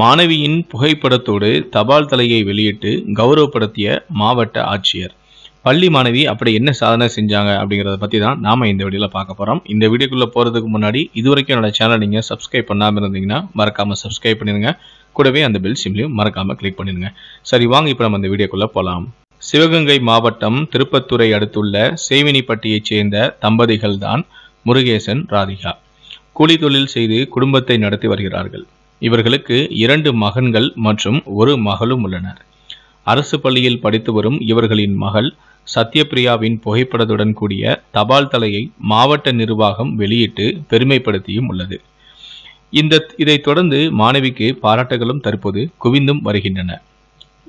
மாணவியின் புகைப்படத்தோடு தபால் தலையை வெளியிட்டு கௌரவப்படுத்திய மாவட்ட ஆட்சியர் பள்ளி மாணவி அப்படி என்ன சாதனை செஞ்சாங்க அப்படிங்கிறத பற்றி தான் நாம் இந்த வீடியோவில் பார்க்க போகிறோம் இந்த வீடியோக்குள்ளே போகிறதுக்கு முன்னாடி இது வரைக்கும் என்னோட சேனல் நீங்கள் சப்ஸ்கிரைப் பண்ணாமல் இருந்தீங்கன்னா மறக்காமல் சப்ஸ்கிரைப் பண்ணிடுங்க கூடவே அந்த பெல் சிம்லையும் மறக்காமல் கிளிக் பண்ணிடுங்க சரி வாங்க இப்போ நம்ம இந்த வீடியோக்குள்ளே போகலாம் சிவகங்கை மாவட்டம் திருப்பத்தூரை அடுத்துள்ள சேவினிப்பட்டியைச் சேர்ந்த தம்பதிகள் தான் முருகேசன் ராதிகா கூலி தொழில் செய்து குடும்பத்தை நடத்தி வருகிறார்கள் இவர்களுக்கு இரண்டு மகன்கள் மற்றும் ஒரு மகளும் உள்ளனர் அரசு பள்ளியில் படித்து வரும் இவர்களின் மகள் சத்யபிரியாவின் புகைப்படத்துடன் கூடிய தபால் தலையை மாவட்ட நிர்வாகம் வெளியிட்டு பெருமைப்படுத்தியும் உள்ளது இந்த இதைத் தொடர்ந்து மாணவிக்கு பாராட்டுகளும் தற்போது குவிந்தும் வருகின்றன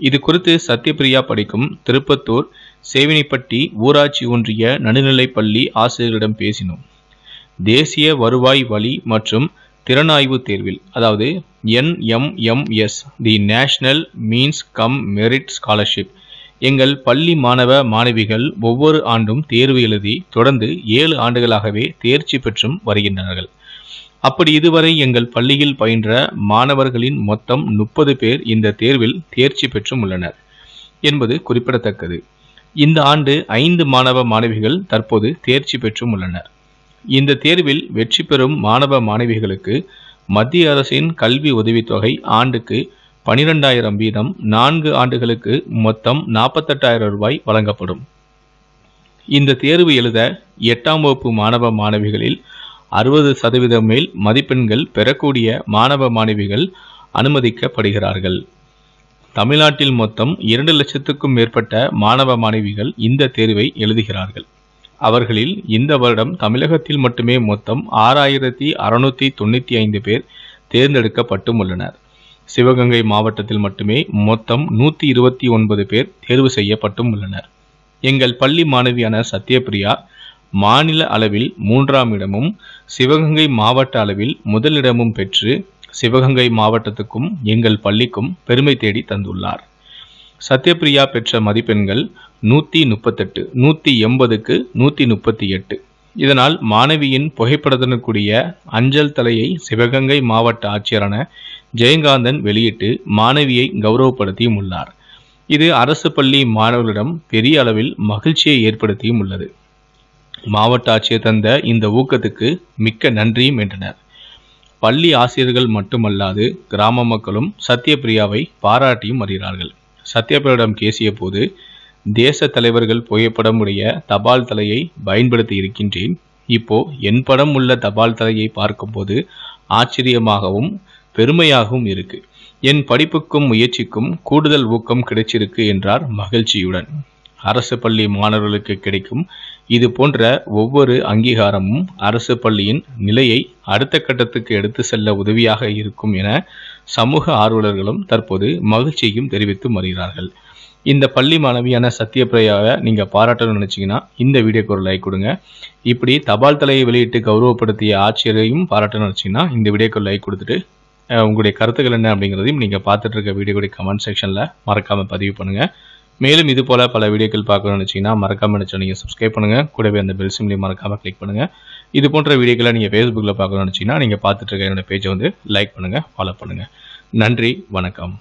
இது குறித்து சத்யபிரியா படிக்கும் திருப்பத்தூர் சேவினிப்பட்டி ஊராட்சி ஒன்றிய நடுநிலைப்பள்ளி ஆசிரியர்களிடம் பேசினோம் தேசிய வருவாய் வழி மற்றும் திறனாய்வு தேர்வில் அதாவது NMMS the national means cum merit scholarship எங்கள் பள்ளி மாணவ மாணவிகள் ஒவ்வொரு ஆண்டும் தேர்வு எழுதி தொடர்ந்து ஏழு ஆண்டுகளாகவே தேர்ச்சி பெற்றும் வருகின்றார்கள் அப்படி இதுவரை எங்கள் பள்ளியில் பயின்ற மாணவர்களின் மொத்தம் முப்பது பேர் இந்த தேர்வில் தேர்ச்சி பெற்றும் உள்ளனர் என்பது குறிப்பிடத்தக்கது இந்த ஆண்டு ஐந்து மாணவ மாணவிகள் தற்போது தேர்ச்சி பெற்றும் உள்ளனர் இந்த தேர்வில் வெற்றி பெறும் மாணவ மாணவிகளுக்கு மத்திய அரசின் கல்வி உதவித்தொகை ஆண்டுக்கு பனிரெண்டாயிரம் வீதம் நான்கு ஆண்டுகளுக்கு மொத்தம் நாற்பத்தெட்டாயிரம் ரூபாய் வழங்கப்படும் இந்த தேர்வு எழுத எட்டாம் வகுப்பு மாணவ மாணவிகளில் அறுபது சதவீதம் மேல் மதிப்பெண்கள் பெறக்கூடிய மாணவ மாணவிகள் அனுமதிக்கப்படுகிறார்கள் தமிழ்நாட்டில் மொத்தம் இரண்டு லட்சத்துக்கும் மேற்பட்ட மாணவ மாணவிகள் இந்த தேர்வை எழுதுகிறார்கள் அவர்களில் இந்த வருடம் தமிழகத்தில் மட்டுமே மொத்தம் ஆறாயிரத்தி அறுநூத்தி தொண்ணூற்றி ஐந்து பேர் தேர்ந்தெடுக்கப்பட்டும் உள்ளனர் சிவகங்கை மாவட்டத்தில் மட்டுமே மொத்தம் நூற்றி இருபத்தி ஒன்பது பேர் தேர்வு செய்யப்பட்டும் உள்ளனர் எங்கள் பள்ளி மாணவியான சத்யபிரியா மாநில அளவில் மூன்றாம் இடமும் சிவகங்கை மாவட்ட அளவில் முதலிடமும் பெற்று சிவகங்கை மாவட்டத்துக்கும் எங்கள் பள்ளிக்கும் பெருமை தேடி தந்துள்ளார் சத்யபிரியா பெற்ற மதிப்பெண்கள் நூற்றி முப்பத்தெட்டு நூற்றி எண்பதுக்கு நூற்றி முப்பத்தி எட்டு இதனால் மாணவியின் புகைப்படத்தினருக்குரிய அஞ்சல் தலையை சிவகங்கை மாவட்ட ஆட்சியரான ஜெயகாந்தன் வெளியிட்டு மாணவியை கௌரவப்படுத்தியும் உள்ளார் இது அரசு பள்ளி மாணவர்களிடம் பெரிய அளவில் மகிழ்ச்சியை ஏற்படுத்தியும் உள்ளது மாவட்ட ஆட்சியர் தந்த இந்த ஊக்கத்துக்கு மிக்க நன்றியும் என்றனர் பள்ளி ஆசிரியர்கள் மட்டுமல்லாது கிராம மக்களும் சத்யபிரியாவை பாராட்டியும் வருகிறார்கள் சத்யபிரடம் கேசிய போது தேச தலைவர்கள் புகைப்படம் உடைய தபால் தலையை பயன்படுத்தி இருக்கின்றேன் இப்போ என் படம் உள்ள தபால் தலையை பார்க்கும்போது ஆச்சரியமாகவும் பெருமையாகவும் இருக்கு என் படிப்புக்கும் முயற்சிக்கும் கூடுதல் ஊக்கம் கிடைச்சிருக்கு என்றார் மகிழ்ச்சியுடன் அரசு பள்ளி மாணவர்களுக்கு கிடைக்கும் இது போன்ற ஒவ்வொரு அங்கீகாரமும் அரசு பள்ளியின் நிலையை அடுத்த கட்டத்துக்கு எடுத்து செல்ல உதவியாக இருக்கும் என சமூக ஆர்வலர்களும் தற்போது மகிழ்ச்சியும் தெரிவித்து வருகிறார்கள் இந்த பள்ளி மாணவியான சத்யபிரியாவை நீங்கள் பாராட்டணும்னு நினச்சிங்கன்னா இந்த வீடியோக்கு ஒரு லைக் கொடுங்க இப்படி தபால் தலையை வெளியிட்டு கௌரவப்படுத்திய ஆட்சியரையும் பாராட்டணும்னு நினச்சிங்கன்னா இந்த வீடியோக்கு ஒரு லைக் கொடுத்துட்டு உங்களுடைய கருத்துக்கள் என்ன அப்படிங்கிறதையும் நீங்கள் பார்த்துட்டு இருக்க வீடியோடைய கமெண்ட் செக்ஷனில் மறக்காமல் பதிவு பண்ணுங்கள் மேலும் இது போல பல வீடியோக்கள் பார்க்கணும்னு நினச்சிங்கன்னா மறக்காமல் நினச்சி நீங்கள் சப்ஸ்கிரைப் பண்ணுங்கள் கூடவே அந்த பெல் சிம்லையும் மறக்காமல் கிளிக் பண்ணுங்கள் இது போன்ற வீடியோக்களை நீங்கள் ஃபேஸ்புக்கில் பார்க்கணும்னு நினச்சிங்கன்னா நீங்கள் பார்த்துட்டு இருக்க என்னோட பேஜை வந்து லைக் பண்ணுங்கள் ஃபாலோ பண்ணுங்கள் நன்றி வணக்கம்